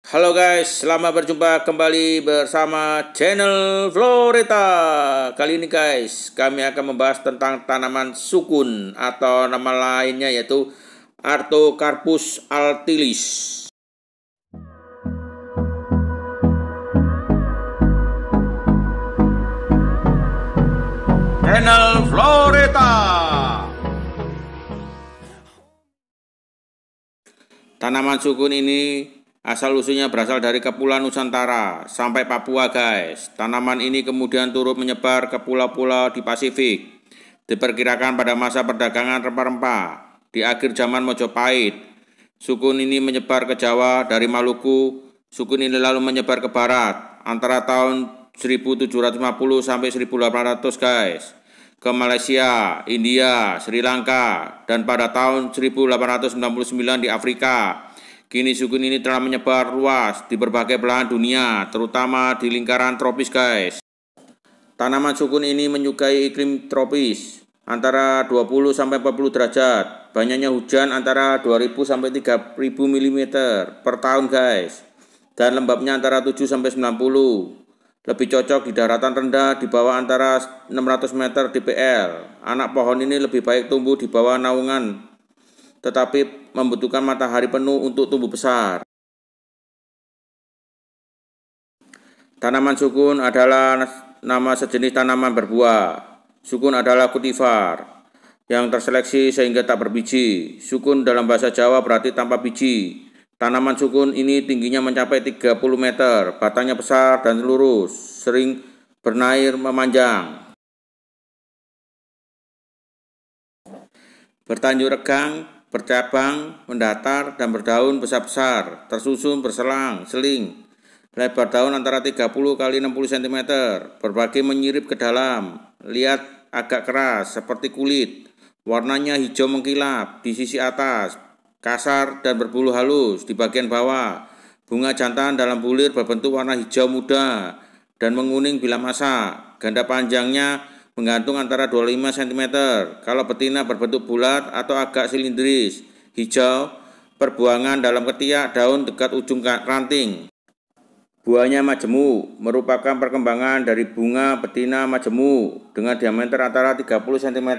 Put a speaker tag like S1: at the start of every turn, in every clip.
S1: Halo guys, selamat berjumpa kembali bersama channel Floreta. Kali ini guys, kami akan membahas tentang tanaman sukun atau nama lainnya yaitu Artocarpus altilis. Channel Floreta. Tanaman sukun ini Asal usulnya berasal dari Kepulauan Nusantara sampai Papua guys. Tanaman ini kemudian turut menyebar ke pulau-pulau di Pasifik. Diperkirakan pada masa perdagangan rempah-rempah di akhir zaman Mojopahit. suku ini menyebar ke Jawa dari Maluku. Suku ini lalu menyebar ke barat antara tahun 1750 sampai 1800 guys. Ke Malaysia, India, Sri Lanka, dan pada tahun 1899 di Afrika Kini sukun ini telah menyebar luas di berbagai belahan dunia, terutama di lingkaran tropis guys. Tanaman sukun ini menyukai iklim tropis antara 20 sampai 40 derajat. Banyaknya hujan antara 2000 sampai 3000 mm per tahun guys. Dan lembabnya antara 7 sampai 90. Lebih cocok di daratan rendah di bawah antara 600 meter DPL. Anak pohon ini lebih baik tumbuh di bawah naungan tetapi membutuhkan matahari penuh untuk tumbuh besar. Tanaman sukun adalah nama sejenis tanaman berbuah. Sukun adalah kutifar yang terseleksi sehingga tak berbiji. Sukun dalam bahasa Jawa berarti tanpa biji. Tanaman sukun ini tingginya mencapai 30 meter, batangnya besar dan lurus, sering bernair memanjang. Bertanjur regang, bercabang, mendatar, dan berdaun besar-besar, tersusun berselang, seling. Lebar daun antara 30 kali 60 cm, berbagai menyirip ke dalam, lihat agak keras seperti kulit, warnanya hijau mengkilap di sisi atas, kasar dan berbulu halus di bagian bawah. Bunga jantan dalam bulir berbentuk warna hijau muda dan menguning bila masa Ganda panjangnya menggantung antara 25 cm. Kalau betina berbentuk bulat atau agak silindris, hijau, perbuangan dalam ketiak daun dekat ujung ranting. Buahnya majemuk, merupakan perkembangan dari bunga betina majemuk dengan diameter antara 30 cm,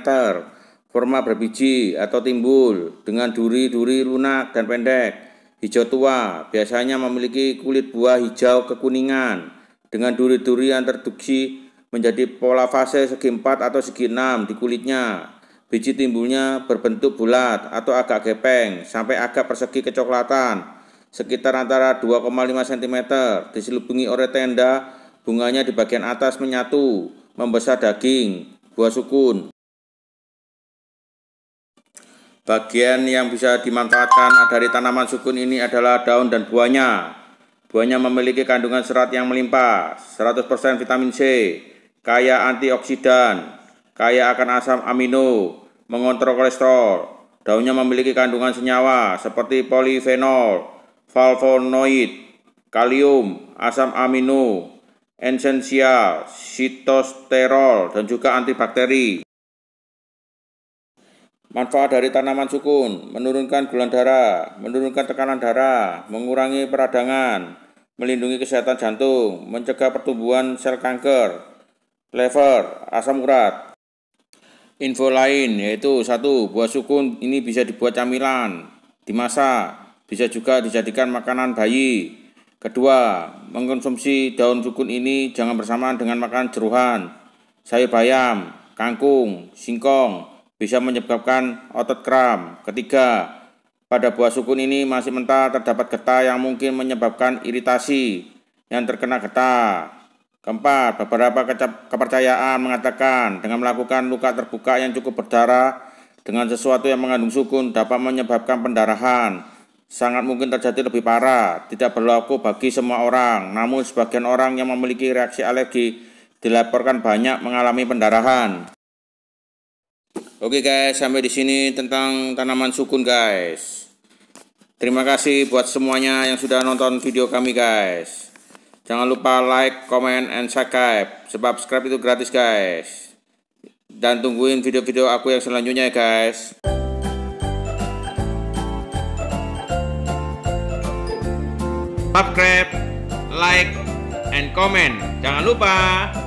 S1: forma berbiji atau timbul dengan duri-duri lunak dan pendek. Hijau tua biasanya memiliki kulit buah hijau kekuningan dengan duri-duri yang terduksi menjadi pola fase segi empat atau segi enam di kulitnya. Biji timbulnya berbentuk bulat atau agak gepeng sampai agak persegi kecoklatan sekitar antara 2,5 cm diselubungi oleh tenda bunganya di bagian atas menyatu membesar daging buah sukun bagian yang bisa dimanfaatkan dari tanaman sukun ini adalah daun dan buahnya buahnya memiliki kandungan serat yang melimpah 100% vitamin C kaya antioksidan, kaya akan asam amino, mengontrol kolesterol. Daunnya memiliki kandungan senyawa seperti polifenol, flavonoid, kalium, asam amino, esensial, sitosterol, dan juga antibakteri. Manfaat dari tanaman sukun, menurunkan gula darah, menurunkan tekanan darah, mengurangi peradangan, melindungi kesehatan jantung, mencegah pertumbuhan sel kanker, lever, asam urat. Info lain yaitu satu buah sukun ini bisa dibuat camilan, dimasak, bisa juga dijadikan makanan bayi. Kedua, mengkonsumsi daun sukun ini jangan bersamaan dengan makan jeruhan, sayur bayam, kangkung, singkong, bisa menyebabkan otot kram. Ketiga, pada buah sukun ini masih mentah terdapat getah yang mungkin menyebabkan iritasi yang terkena getah. Keempat, beberapa kepercayaan mengatakan dengan melakukan luka terbuka yang cukup berdarah dengan sesuatu yang mengandung sukun dapat menyebabkan pendarahan. Sangat mungkin terjadi lebih parah, tidak berlaku bagi semua orang. Namun sebagian orang yang memiliki reaksi alergi dilaporkan banyak mengalami pendarahan. Oke guys, sampai di sini tentang tanaman sukun guys. Terima kasih buat semuanya yang sudah nonton video kami guys. Jangan lupa like, comment, and subscribe. Sebab subscribe itu gratis guys. Dan tungguin video-video aku yang selanjutnya ya guys. Subscribe, like, and comment. Jangan lupa.